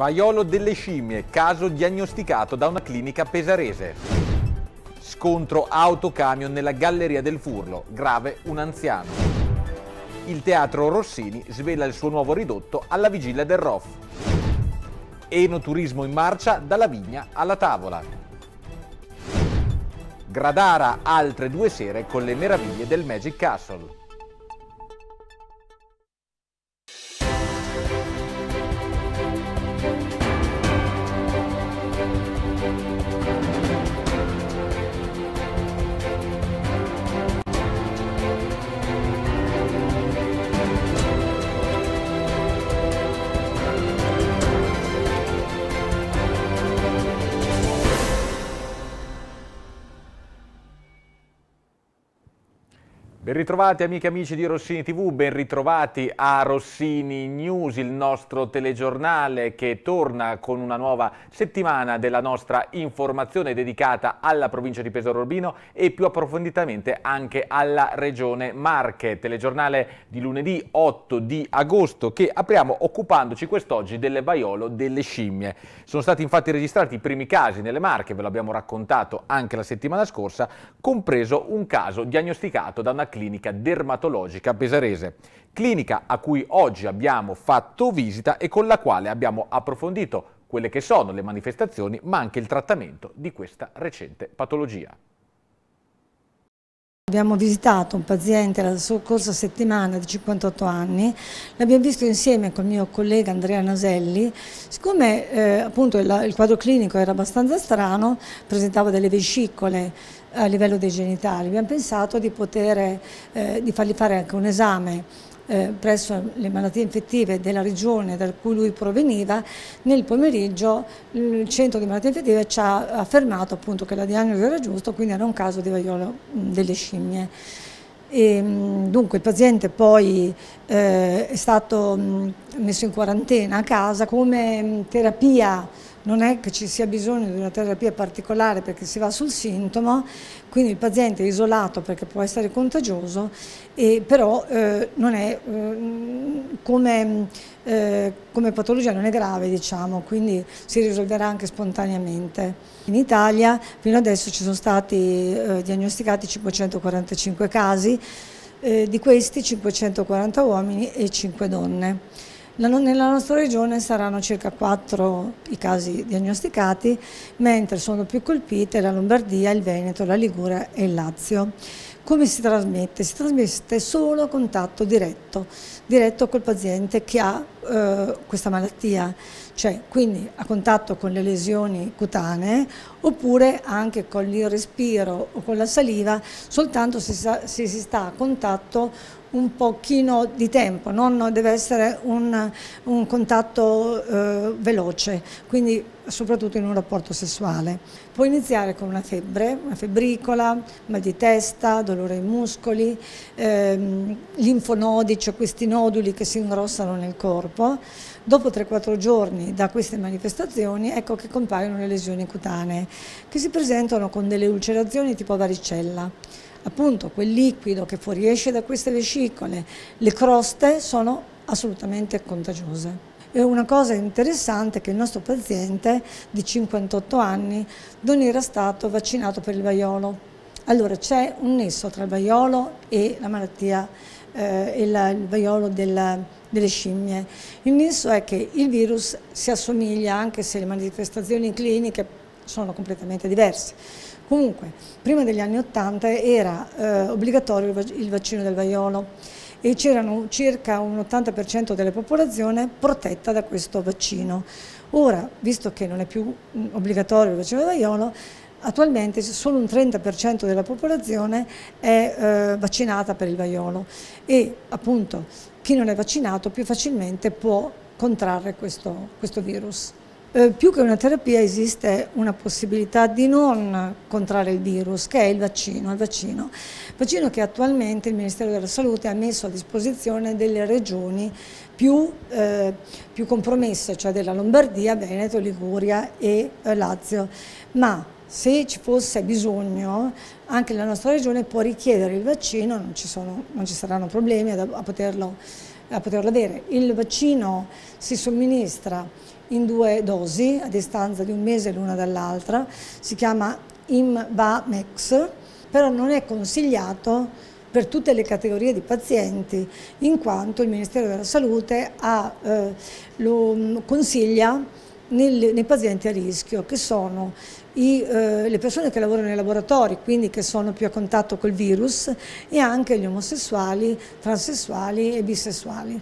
Vaiolo delle scimmie, caso diagnosticato da una clinica pesarese. Scontro autocamion nella Galleria del Furlo, grave un anziano. Il teatro Rossini svela il suo nuovo ridotto alla vigilia del ROF. Enoturismo in marcia dalla vigna alla tavola. Gradara altre due sere con le meraviglie del Magic Castle. Ben ritrovati amiche e amici di Rossini TV, ben ritrovati a Rossini News, il nostro telegiornale che torna con una nuova settimana della nostra informazione dedicata alla provincia di Pesaro Urbino e più approfonditamente anche alla regione Marche. Telegiornale di lunedì 8 di agosto che apriamo occupandoci quest'oggi delle vaiolo delle scimmie. Sono stati infatti registrati i primi casi nelle Marche, ve l'abbiamo raccontato anche la settimana scorsa, compreso un caso diagnosticato da una clinica clinica dermatologica pesarese, clinica a cui oggi abbiamo fatto visita e con la quale abbiamo approfondito quelle che sono le manifestazioni ma anche il trattamento di questa recente patologia. Abbiamo visitato un paziente la scorsa settimana di 58 anni, l'abbiamo visto insieme col mio collega Andrea Naselli, siccome eh, appunto il, il quadro clinico era abbastanza strano, presentava delle vescicole a livello dei genitali. Abbiamo pensato di, poter, eh, di fargli fare anche un esame eh, presso le malattie infettive della regione da cui lui proveniva, nel pomeriggio il centro di malattie infettive ci ha affermato appunto che la diagnosi era giusta, quindi era un caso di vaiolo mm, delle scimmie. E, ehm, dunque il paziente poi eh, è stato mm, messo in quarantena a casa come mm, terapia non è che ci sia bisogno di una terapia particolare perché si va sul sintomo, quindi il paziente è isolato perché può essere contagioso, però eh, non è, eh, come, eh, come, patologia non è grave, diciamo, quindi si risolverà anche spontaneamente. In Italia fino adesso ci sono stati eh, diagnosticati 545 casi, eh, di questi 540 uomini e 5 donne. Nella nostra regione saranno circa 4 i casi diagnosticati, mentre sono più colpite la Lombardia, il Veneto, la Liguria e il Lazio. Come si trasmette? Si trasmette solo a contatto diretto diretto col paziente che ha eh, questa malattia, cioè quindi a contatto con le lesioni cutanee oppure anche con il respiro o con la saliva, soltanto se, sa, se si sta a contatto un pochino di tempo, non deve essere un, un contatto eh, veloce, quindi soprattutto in un rapporto sessuale. Può iniziare con una febbre, una febbricola, mal di testa, dolore ai muscoli, ehm, linfonodi, cioè questi nodi noduli che si ingrossano nel corpo, dopo 3-4 giorni da queste manifestazioni ecco che compaiono le lesioni cutanee, che si presentano con delle ulcerazioni tipo varicella. Appunto quel liquido che fuoriesce da queste vescicole, le croste sono assolutamente contagiose. E una cosa interessante è che il nostro paziente di 58 anni non era stato vaccinato per il vaiolo. Allora c'è un nesso tra il vaiolo e la malattia eh, il, vaiolo della, delle scimmie. Il nesso è che il virus si assomiglia anche se le manifestazioni cliniche sono completamente diverse. Comunque, prima degli anni Ottanta era eh, obbligatorio il vaccino del vaiolo e c'erano circa un 80% della popolazione protetta da questo vaccino. Ora, visto che non è più mm, obbligatorio il vaccino del vaiolo, Attualmente solo un 30% della popolazione è eh, vaccinata per il vaiolo e appunto chi non è vaccinato più facilmente può contrarre questo, questo virus. Eh, più che una terapia esiste una possibilità di non contrarre il virus, che è il vaccino. Il vaccino, il vaccino che attualmente il Ministero della Salute ha messo a disposizione delle regioni più, eh, più compromesse, cioè della Lombardia, Veneto, Liguria e eh, Lazio. Ma se ci fosse bisogno, anche la nostra regione può richiedere il vaccino, non ci, sono, non ci saranno problemi a, a, poterlo, a, poterlo, avere. Il vaccino si somministra in due dosi, a distanza di un mese l'una dall'altra, si chiama IMVAMEX, però non è consigliato per tutte le categorie di pazienti, in quanto il Ministero della Salute ha, eh, lo mm, consiglia nel, nei pazienti a rischio, che sono i, eh, le persone che lavorano nei laboratori, quindi che sono più a contatto col virus, e anche gli omosessuali, transessuali e bisessuali.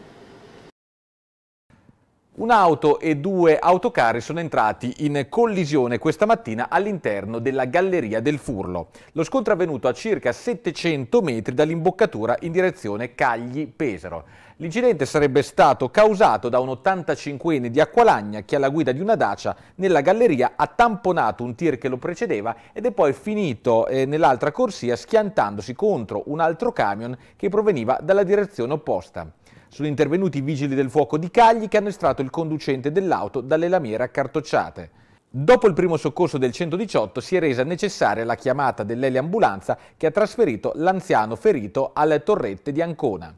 Un'auto e due autocarri sono entrati in collisione questa mattina all'interno della Galleria del Furlo. Lo scontro è avvenuto a circa 700 metri dall'imboccatura in direzione Cagli-Pesaro. L'incidente sarebbe stato causato da un 85enne di Acqualagna che alla guida di una dacia nella galleria ha tamponato un tir che lo precedeva ed è poi finito eh, nell'altra corsia schiantandosi contro un altro camion che proveniva dalla direzione opposta. Sono intervenuti i vigili del fuoco di Cagli che hanno estratto il conducente dell'auto dalle lamiere accartocciate. Dopo il primo soccorso del 118 si è resa necessaria la chiamata dell'eliambulanza che ha trasferito l'anziano ferito alle torrette di Ancona.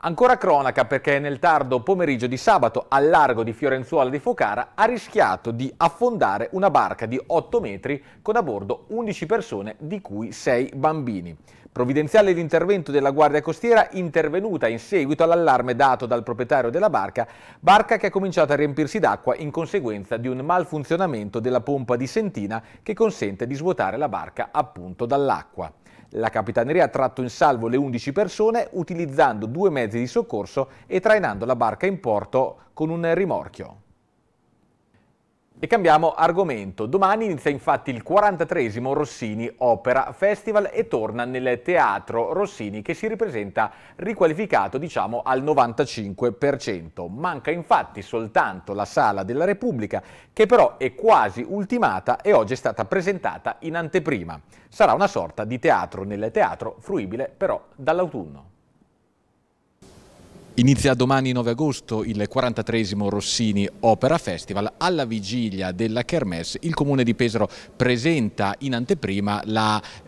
Ancora cronaca perché nel tardo pomeriggio di sabato al largo di Fiorenzuola di Focara ha rischiato di affondare una barca di 8 metri con a bordo 11 persone di cui 6 bambini. Provvidenziale l'intervento della Guardia Costiera intervenuta in seguito all'allarme dato dal proprietario della barca, barca che ha cominciato a riempirsi d'acqua in conseguenza di un malfunzionamento della pompa di sentina che consente di svuotare la barca appunto dall'acqua. La Capitaneria ha tratto in salvo le 11 persone utilizzando due mezzi di soccorso e trainando la barca in porto con un rimorchio. E cambiamo argomento. Domani inizia infatti il 43 Rossini Opera Festival e torna nel teatro Rossini che si ripresenta riqualificato diciamo al 95%. Manca infatti soltanto la Sala della Repubblica che però è quasi ultimata e oggi è stata presentata in anteprima. Sarà una sorta di teatro nel teatro fruibile però dall'autunno. Inizia domani 9 agosto il 43 Rossini Opera Festival. Alla vigilia della Kermesse il Comune di Pesaro presenta in anteprima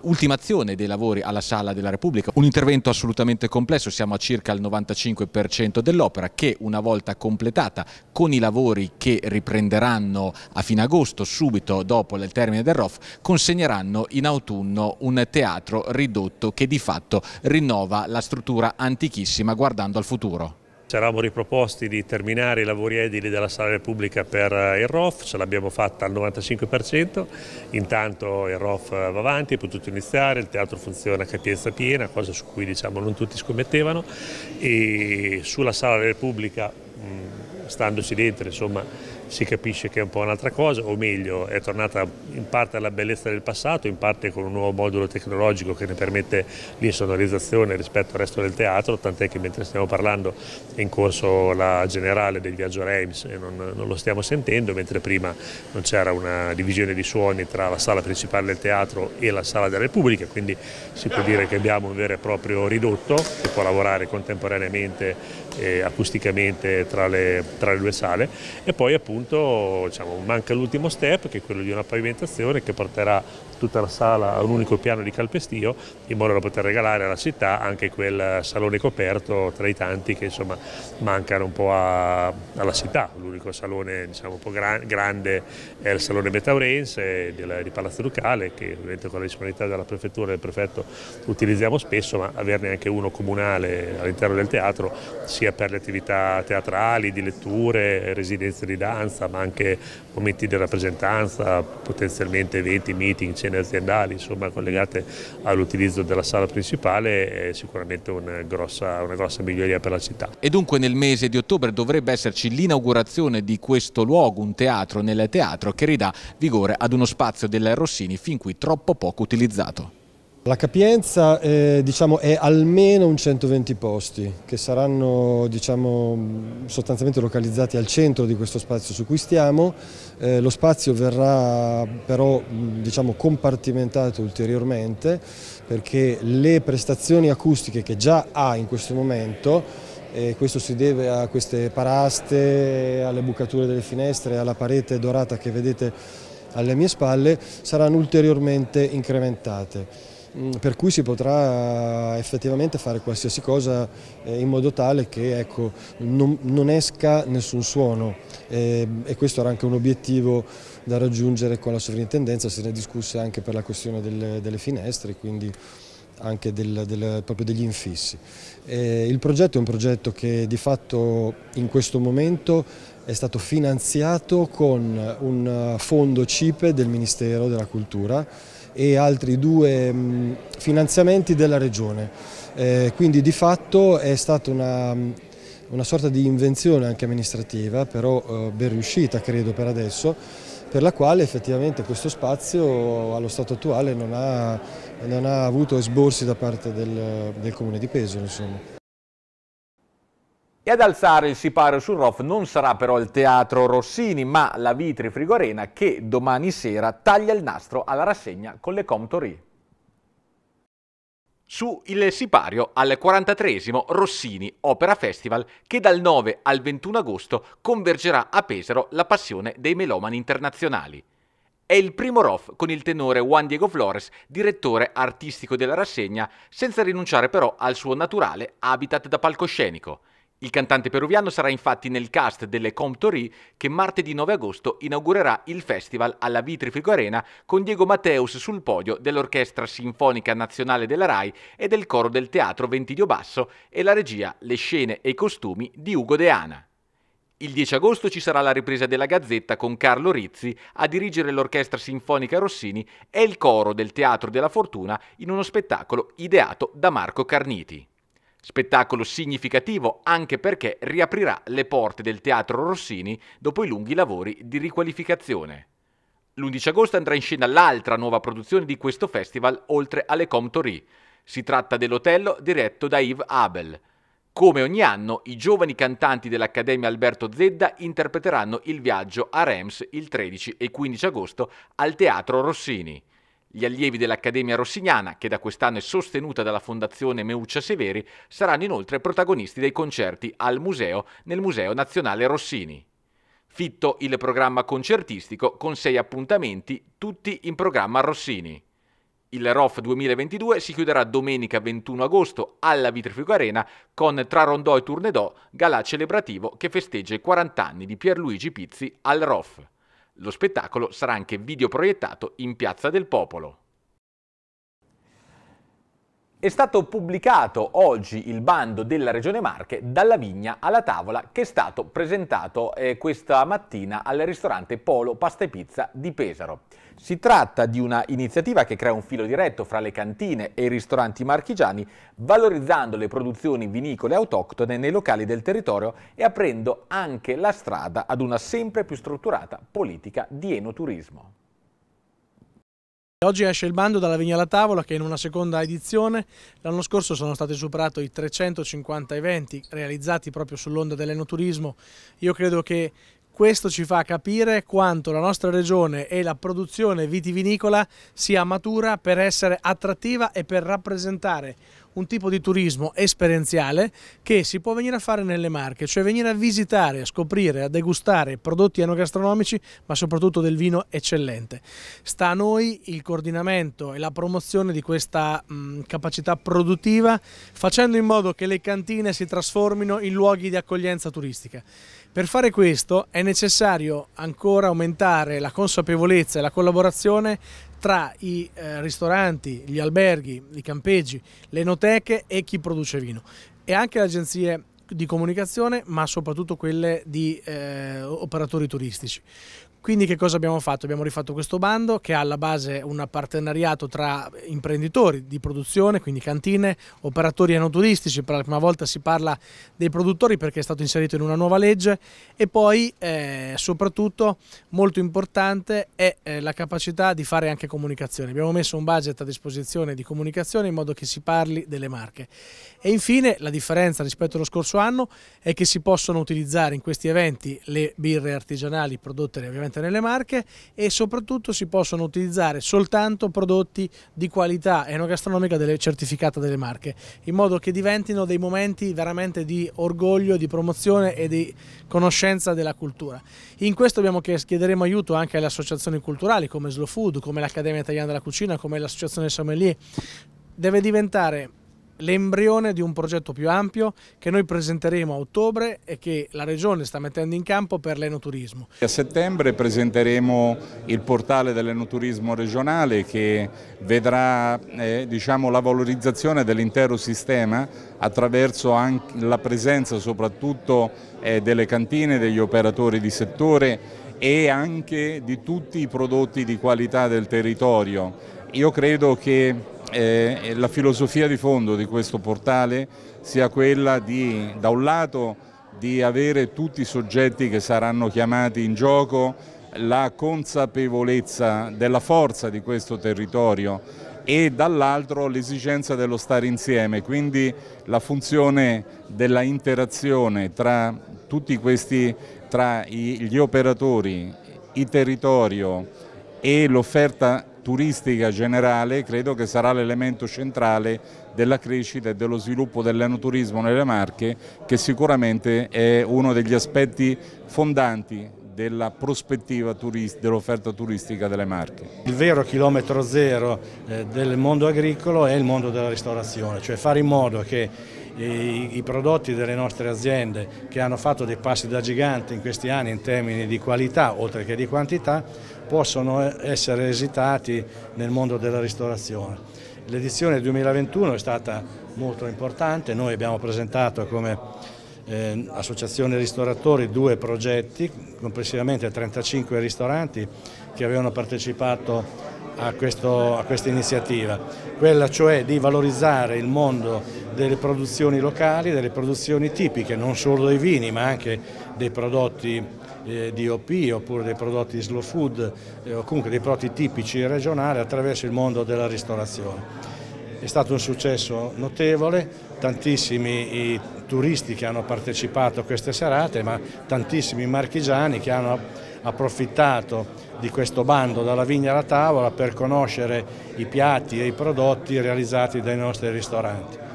l'ultimazione dei lavori alla Sala della Repubblica. Un intervento assolutamente complesso, siamo a circa il 95% dell'opera che una volta completata con i lavori che riprenderanno a fine agosto, subito dopo il termine del ROF, consegneranno in autunno un teatro ridotto che di fatto rinnova la struttura antichissima guardando al futuro. Ci eravamo riproposti di terminare i lavori edili della sala repubblica per eh, il ROF, ce l'abbiamo fatta al 95%, intanto il ROF eh, va avanti, è potuto iniziare, il teatro funziona a capienza piena, cosa su cui diciamo, non tutti scommettevano e sulla sala repubblica, standoci dentro, insomma, si capisce che è un po' un'altra cosa, o meglio è tornata in parte alla bellezza del passato, in parte con un nuovo modulo tecnologico che ne permette l'insonorizzazione rispetto al resto del teatro, tant'è che mentre stiamo parlando è in corso la generale del viaggio Reims e non, non lo stiamo sentendo, mentre prima non c'era una divisione di suoni tra la sala principale del teatro e la sala della Repubblica, quindi si può dire che abbiamo un vero e proprio ridotto che può lavorare contemporaneamente e acusticamente tra le, tra le due sale e poi appunto punto diciamo, manca l'ultimo step che è quello di una pavimentazione che porterà tutta la sala a un unico piano di calpestio in modo da poter regalare alla città anche quel salone coperto tra i tanti che insomma mancano un po' a, alla città. L'unico salone diciamo, un po' gran, grande è il salone betaurense del, di Palazzo Ducale che ovviamente con la disponibilità della prefettura e del prefetto utilizziamo spesso ma averne anche uno comunale all'interno del teatro sia per le attività teatrali, di letture, residenze di danza ma anche momenti di rappresentanza, potenzialmente eventi, meeting, cena antenne aziendali insomma, collegate all'utilizzo della sala principale è sicuramente una grossa, una grossa miglioria per la città. E dunque nel mese di ottobre dovrebbe esserci l'inaugurazione di questo luogo, un teatro nel teatro che ridà vigore ad uno spazio della Rossini fin qui troppo poco utilizzato. La capienza eh, diciamo, è almeno un 120 posti che saranno diciamo, sostanzialmente localizzati al centro di questo spazio su cui stiamo. Eh, lo spazio verrà però diciamo, compartimentato ulteriormente perché le prestazioni acustiche che già ha in questo momento e eh, questo si deve a queste paraste, alle bucature delle finestre, alla parete dorata che vedete alle mie spalle, saranno ulteriormente incrementate. Mm, per cui si potrà effettivamente fare qualsiasi cosa eh, in modo tale che ecco, non, non, esca nessun suono e, eh, e, questo era anche un obiettivo da raggiungere con la sovrintendenza, se ne discusse anche per la questione delle, delle finestre, quindi anche del, del, proprio degli infissi. E eh, il progetto è un progetto che di fatto in questo momento è stato finanziato con un fondo CIPE del Ministero della Cultura e altri due mh, mm, finanziamenti della Regione. Eh, quindi di fatto è stata una, mm, una, sorta di invenzione anche amministrativa, però eh, ben riuscita credo per adesso, per la quale effettivamente questo spazio allo stato attuale non ha, non ha avuto esborsi da parte del, del Comune di Peso. Insomma. E ad alzare il sipario sul ROF non sarà però il Teatro Rossini, ma la Vitri Frigorena che domani sera taglia il nastro alla rassegna con le Comtori. Su Il Sipario al 43 Rossini Opera Festival che dal 9 al 21 agosto convergerà a Pesaro la passione dei melomani internazionali. È il primo ROF con il tenore Juan Diego Flores, direttore artistico della rassegna, senza rinunciare però al suo naturale habitat da palcoscenico. Il cantante peruviano sarà infatti nel cast delle Comptori che martedì 9 agosto inaugurerà il festival alla Vitrifico Arena con Diego Matteus sul podio dell'Orchestra Sinfonica Nazionale della RAI e del coro del Teatro Ventidio Basso e la regia, le scene e i costumi di Ugo Deana. Il 10 agosto ci sarà la ripresa della Gazzetta con Carlo Rizzi a dirigere l'Orchestra Sinfonica Rossini e il coro del Teatro della Fortuna in uno spettacolo ideato da Marco Carniti. Spettacolo significativo anche perché riaprirà le porte del Teatro Rossini dopo i lunghi lavori di riqualificazione. L'11 agosto andrà in scena l'altra nuova produzione di questo festival oltre alle Comtori. Si tratta dell'Otello diretto da Yves Abel. Come ogni anno, i giovani cantanti dell'Accademia Alberto Zedda interpreteranno il viaggio a Reims il 13 e 15 agosto al Teatro Rossini. Gli allievi dell'Accademia Rossignana, che da quest'anno è sostenuta dalla Fondazione Meuccia Severi, saranno inoltre protagonisti dei concerti al museo nel Museo Nazionale Rossini. Fitto il programma concertistico con sei appuntamenti, tutti in programma Rossini. Il ROF 2022 si chiuderà domenica 21 agosto alla Vitrifico Arena con Tra Rondò e Tournedò, galà celebrativo che festeggia i 40 anni di Pierluigi Pizzi al ROF. Lo spettacolo sarà anche videoproiettato in Piazza del Popolo. È stato pubblicato oggi il bando della Regione Marche dalla vigna alla tavola che è stato presentato eh, questa mattina al ristorante Polo Pasta e Pizza di Pesaro. Si tratta di una iniziativa che crea un filo diretto fra le cantine e i ristoranti marchigiani valorizzando le produzioni vinicole autoctone nei locali del territorio e aprendo anche la strada ad una sempre più strutturata politica di enoturismo. Oggi esce il bando dalla Vigna alla Tavola che è in una seconda edizione. L'anno scorso sono stati superati i 350 eventi realizzati proprio sull'onda dell'enoturismo. Io credo che questo ci fa capire quanto la nostra regione e la produzione vitivinicola sia matura per essere attrattiva e per rappresentare un tipo di turismo esperienziale che si può venire a fare nelle Marche, cioè venire a visitare, a scoprire, a degustare prodotti enogastronomici ma soprattutto del vino eccellente. Sta a noi il coordinamento e la promozione di questa mh, mm, capacità produttiva facendo in modo che le cantine si trasformino in luoghi di accoglienza turistica. Per fare questo è necessario ancora aumentare la consapevolezza e la collaborazione tra i eh, ristoranti, gli alberghi, i campeggi, le enoteche e chi produce vino e anche le agenzie di comunicazione ma soprattutto quelle di eh, operatori turistici. Quindi che cosa abbiamo fatto? Abbiamo rifatto questo bando che ha alla base un partenariato tra imprenditori di produzione, quindi cantine, operatori enotulistici, per la prima volta si parla dei produttori perché è stato inserito in una nuova legge e poi eh, soprattutto molto importante è eh, la capacità di fare anche comunicazione. Abbiamo messo un budget a disposizione di comunicazione in modo che si parli delle marche. E infine la differenza rispetto allo scorso anno è che si possono utilizzare in questi eventi le birre artigianali prodotte ovviamente solamente nelle Marche e soprattutto si possono utilizzare soltanto prodotti di qualità enogastronomica delle, certificata delle Marche, in modo che diventino dei momenti veramente di orgoglio, di promozione e di conoscenza della cultura. In questo abbiamo chiesto, chiederemo aiuto anche alle associazioni culturali come Slow Food, come l'Accademia Italiana della Cucina, come l'Associazione Sommelier. Deve diventare l'embrione di un progetto più ampio che noi presenteremo a ottobre e che la Regione sta mettendo in campo per l'enoturismo. A settembre presenteremo il portale dell'enoturismo regionale che vedrà eh, diciamo, la valorizzazione dell'intero sistema attraverso la presenza soprattutto eh, delle cantine, degli operatori di settore e anche di tutti i prodotti di qualità del territorio. Io credo che eh, eh, la filosofia di fondo di questo portale sia quella di, da un lato, di avere tutti i soggetti che saranno chiamati in gioco la consapevolezza della forza di questo territorio e dall'altro l'esigenza dello stare insieme, quindi la funzione della interazione tra tutti questi, tra gli operatori, il territorio e l'offerta turistica generale credo che sarà l'elemento centrale della crescita e dello sviluppo dell'enoturismo nelle Marche che sicuramente è uno degli aspetti fondanti della prospettiva turist, dell'offerta turistica delle Marche. Il vero chilometro zero eh, del mondo agricolo è il mondo della ristorazione, cioè fare in modo che eh, i prodotti delle nostre aziende che hanno fatto dei passi da gigante in questi anni in termini di qualità oltre che di quantità possono eh, essere esitati nel mondo della ristorazione. L'edizione 2021 è stata molto importante, noi abbiamo presentato come eh, associazione ristoratori due progetti, complessivamente 35 ristoranti che avevano partecipato a, questo, a, questa iniziativa, quella cioè di valorizzare il mondo delle produzioni locali, delle produzioni tipiche, non solo dei vini ma anche dei prodotti eh, di OP oppure dei prodotti slow food eh, o comunque dei prodotti tipici regionali attraverso il mondo della ristorazione. È stato un successo notevole, tantissimi i turisti che hanno partecipato a queste serate, ma tantissimi marchigiani che hanno approfittato di questo bando dalla vigna alla tavola per conoscere i piatti e i prodotti realizzati dai nostri ristoranti.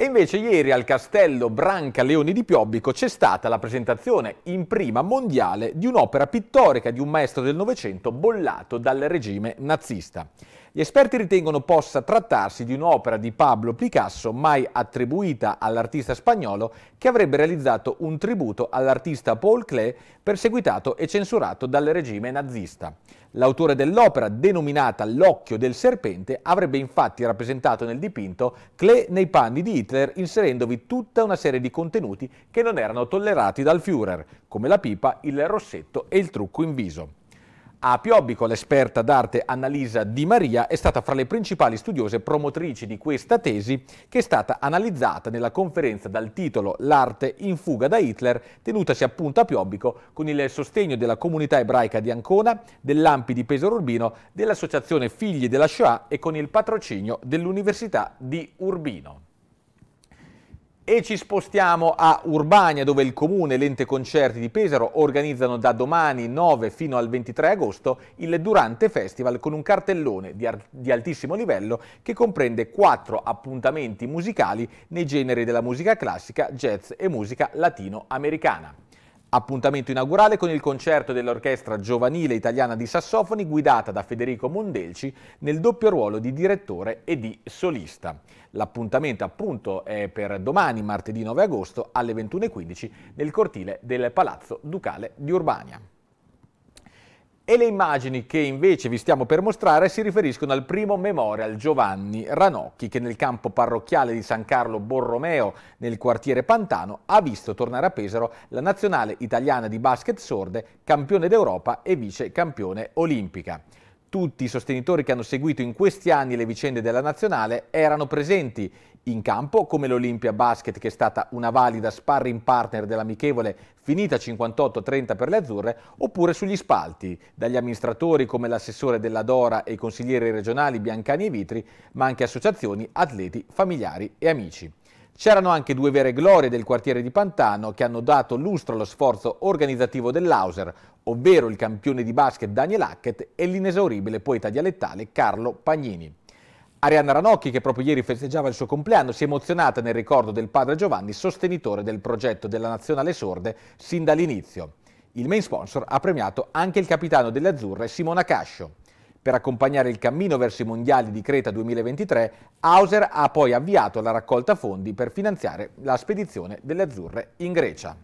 E invece ieri al castello Branca Leoni di Piobbico c'è stata la presentazione in prima mondiale di un'opera pittorica di un maestro del Novecento bollato dal regime nazista. Gli esperti ritengono possa trattarsi di un'opera di Pablo Picasso mai attribuita all'artista spagnolo che avrebbe realizzato un tributo all'artista Paul Klee perseguitato e censurato dal regime nazista. L'autore dell'opera, denominata L'occhio del serpente, avrebbe infatti rappresentato nel dipinto Klee nei panni di Hitler inserendovi tutta una serie di contenuti che non erano tollerati dal Führer, come la pipa, il rossetto e il trucco in viso. A Piobbico l'esperta d'arte Annalisa Di Maria è stata fra le principali studiose promotrici di questa tesi che è stata analizzata nella conferenza dal titolo L'arte in fuga da Hitler tenutasi appunto a Piobbico con il sostegno della comunità ebraica di Ancona, dell'Ampi di Pesaro Urbino, dell'associazione Figli della Shoah e con il patrocinio dell'Università di Urbino. E ci spostiamo a Urbania dove il comune e l'ente concerti di Pesaro organizzano da domani 9 fino al 23 agosto il Durante Festival con un cartellone di, di altissimo livello che comprende quattro appuntamenti musicali nei generi della musica classica, jazz e musica latinoamericana. Appuntamento inaugurale con il concerto dell'Orchestra Giovanile Italiana di Sassofoni guidata da Federico Mondelci nel doppio ruolo di direttore e di solista. L'appuntamento appunto è per domani, martedì 9 agosto, alle 21.15 nel cortile del Palazzo Ducale di Urbania e le immagini che invece vi stiamo per mostrare si riferiscono al primo memorial Giovanni Ranocchi che nel campo parrocchiale di San Carlo Borromeo nel quartiere Pantano ha visto tornare a Pesaro la nazionale italiana di basket sorde, campione d'Europa e vice campione olimpica. Tutti i sostenitori che hanno seguito in questi anni le vicende della nazionale erano presenti in campo, come l'Olimpia Basket che è stata una valida sparring partner dell'amichevole finita 58-30 per le azzurre, oppure sugli spalti, dagli amministratori come l'assessore della Dora e i consiglieri regionali Biancani e Vitri, ma anche associazioni, atleti, familiari e amici. C'erano anche due vere glorie del quartiere di Pantano che hanno dato lustro allo sforzo organizzativo dell'Auser, ovvero il campione di basket Daniel Hackett e l'inesauribile poeta dialettale Carlo Pagnini. Arianna Ranocchi, che proprio ieri festeggiava il suo compleanno, si è emozionata nel ricordo del padre Giovanni, sostenitore del progetto della Nazionale Sorde sin dall'inizio. Il main sponsor ha premiato anche il capitano delle Azzurre, Simona Cascio. Per accompagnare il cammino verso i mondiali di Creta 2023, Hauser ha poi avviato la raccolta fondi per finanziare la spedizione delle Azzurre in Grecia.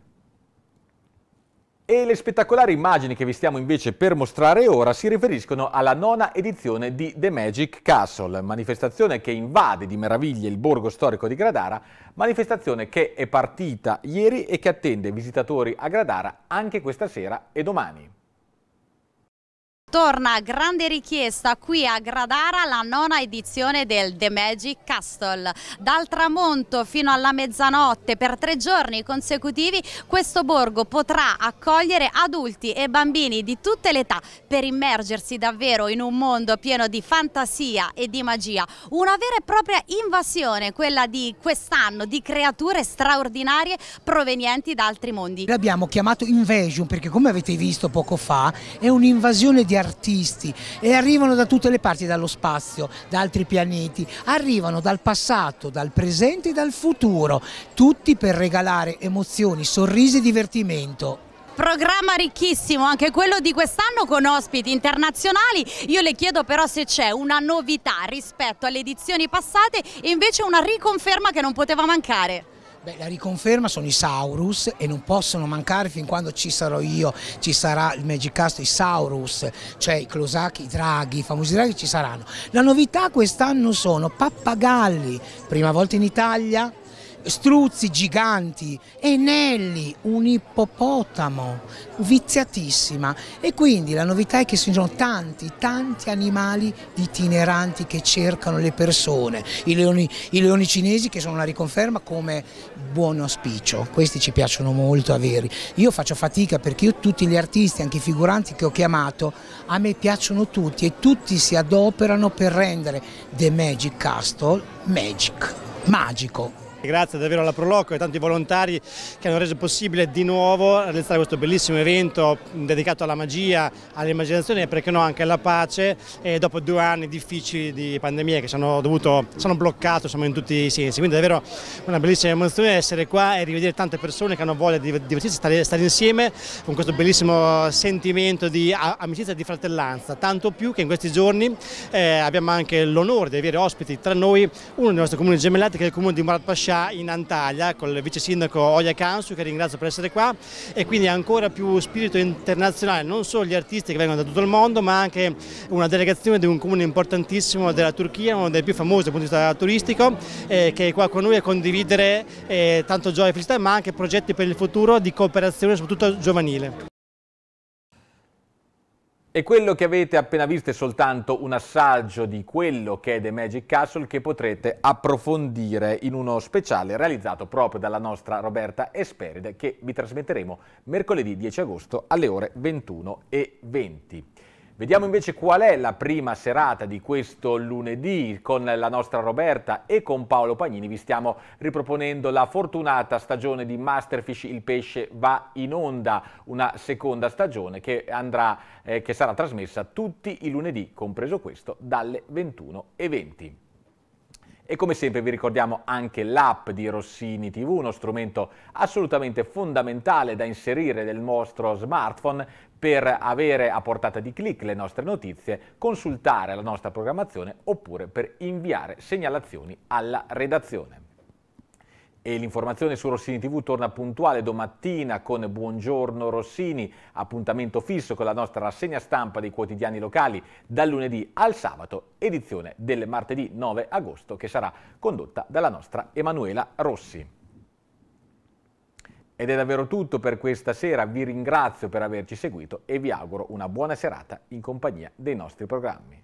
E le spettacolari immagini che vi stiamo invece per mostrare ora si riferiscono alla nona edizione di The Magic Castle, manifestazione che invade di meraviglie il borgo storico di Gradara, manifestazione che è partita ieri e che attende visitatori a Gradara anche questa sera e domani. Torna a grande richiesta qui a Gradara la nona edizione del The Magic Castle. Dal tramonto fino alla mezzanotte per tre giorni consecutivi questo borgo potrà accogliere adulti e bambini di tutte le età per immergersi davvero in un mondo pieno di fantasia e di magia. Una vera e propria invasione quella di quest'anno di creature straordinarie provenienti da altri mondi. L'abbiamo chiamato Invasion perché come avete visto poco fa è un'invasione di artisti e arrivano da tutte le parti, dallo spazio, da altri pianeti, arrivano dal passato, dal presente e dal futuro, tutti per regalare emozioni, sorrisi e divertimento programma ricchissimo anche quello di quest'anno con ospiti internazionali io le chiedo però se c'è una novità rispetto alle edizioni passate e invece una riconferma che non poteva mancare Beh, la riconferma sono i Saurus e non possono mancare fin quando ci sarò io, ci sarà il Magic Cast, i Saurus, cioè i Closacchi, i Draghi, i famosi Draghi ci saranno. La novità quest'anno sono pappagalli, prima volta in Italia, struzzi giganti, enelli, un ippopotamo, viziatissima. E quindi la novità è che ci sono tanti, tanti animali itineranti che cercano le persone. I leoni, i leoni cinesi che sono una riconferma come buon auspicio, questi ci piacciono molto averi. Io faccio fatica perché io tutti gli artisti, anche i figuranti che ho chiamato, a me piacciono tutti e tutti si adoperano per rendere The Magic Castle magic, magico. Grazie davvero alla Proloco e ai tanti volontari che hanno reso possibile di nuovo realizzare questo bellissimo evento dedicato alla magia, all'immaginazione e perché no anche alla pace e dopo due anni difficili di pandemia che ci hanno dovuto, ci bloccato insomma, in tutti i sensi, quindi davvero una bellissima emozione essere qua e rivedere tante persone che hanno voglia di divertirsi, stare, stare insieme con questo bellissimo sentimento di amicizia e di fratellanza, tanto più che in questi giorni eh, abbiamo anche l'onore di avere ospiti tra noi uno dei nostri comuni gemellati che è il comune di Murat Pascià domenica in Antalya con il vice sindaco Oya Kansu che ringrazio per essere qua e quindi ancora più spirito internazionale, non solo gli artisti che vengono da tutto il mondo ma anche una delegazione di un comune importantissimo della Turchia, uno dei più famosi dal punto di vista turistico eh, che è qua con noi a condividere eh, tanto gioia e felicità ma anche progetti per il futuro di cooperazione soprattutto giovanile. E quello che avete appena visto è soltanto un assaggio di quello che è The Magic Castle che potrete approfondire in uno speciale realizzato proprio dalla nostra Roberta Esperide che vi trasmetteremo mercoledì 10 agosto alle ore 21 e 20. Vediamo invece qual è la prima serata di questo lunedì con la nostra Roberta e con Paolo Pagnini. Vi stiamo riproponendo la fortunata stagione di Masterfish Il pesce va in onda, una seconda stagione che, andrà, eh, che sarà trasmessa tutti i lunedì, compreso questo, dalle 21.20. E come sempre vi ricordiamo anche l'app di Rossini TV, uno strumento assolutamente fondamentale da inserire nel nostro smartphone per avere a portata di clic le nostre notizie, consultare la nostra programmazione oppure per inviare segnalazioni alla redazione. E l'informazione su Rossini TV torna puntuale domattina con Buongiorno Rossini, appuntamento fisso con la nostra rassegna stampa dei quotidiani locali dal lunedì al sabato, edizione del martedì 9 agosto che sarà condotta dalla nostra Emanuela Rossi. Ed è davvero tutto per questa sera, vi ringrazio per averci seguito e vi auguro una buona serata in compagnia dei nostri programmi.